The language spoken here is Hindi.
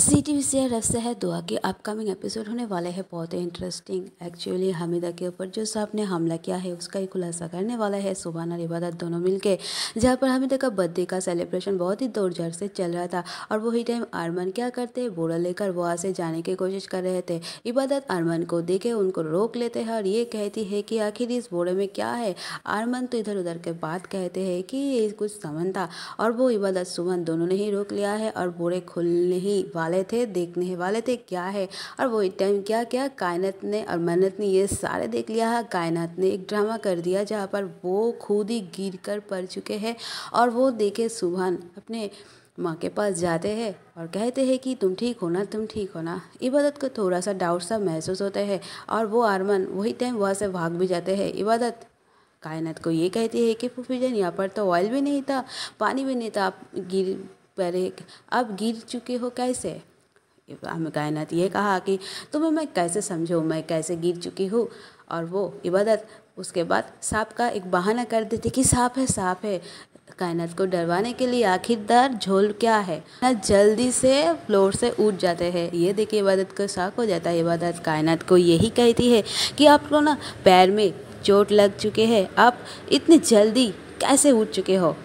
सी T V C R F से है दुआ के अपकमिंग एपिसोड होने वाले हैं बहुत ही इंटरेस्टिंग एक्चुअली हमिदा के ऊपर जो साहब ने हमला किया है उसका ही खुलासा करने वाला है सुबहाना और इबादत दोनों मिलके जहाँ पर हमीदा का बर्थडे का सेलिब्रेशन बहुत ही दौर से चल रहा था और वही टाइम अरमन क्या करते हैं बोरा लेकर वहाँ से जाने की कोशिश कर रहे थे इबादत अरमन को देखे उनको रोक लेते हैं और ये कहती है कि आखिर इस बोरे में क्या है अरमन तो इधर उधर के बात कहते हैं कि ये कुछ समन था और वो इबादत सुमन दोनों ने ही रोक लिया है और बोरे खुलने ही वाले वाले थे देखने वाले थे क्या है और वो टाइम क्या क्या कायनत ने और मन्नत ने ये सारे देख लिया है कायनत ने एक ड्रामा कर दिया जहाँ पर वो खुद ही गिर कर पड़ चुके हैं और वो देखे सुबहान अपने माँ के पास जाते हैं और कहते हैं कि तुम ठीक हो ना तुम ठीक हो ना इबादत को थोड़ा सा डाउट सा महसूस होता है और वो आरमन वही टाइम वहाँ से भाग भी जाते हैं इबादत कायनत को ये कहती है कि फूफी जान यहाँ पर तो ऑयल भी नहीं था पानी भी नहीं था आप गिर पहले अब गिर चुके हो कैसे इब्राहिम कायनात ये कहा कि तुम्हें मैं कैसे समझूँ मैं कैसे गिर चुकी हूँ और वो इबादत उसके बाद सांप का एक बहाना कर देती कि सांप है सांप है कायनत को डरवाने के लिए आखिरदार झोल क्या है ना जल्दी से फ्लोर से उठ जाते हैं ये देखिए इबादत को शौक हो जाता है इबादत कायनत को यही कहती है कि आपको ना पैर में चोट लग चुके हैं आप इतनी जल्दी कैसे उठ चुके हो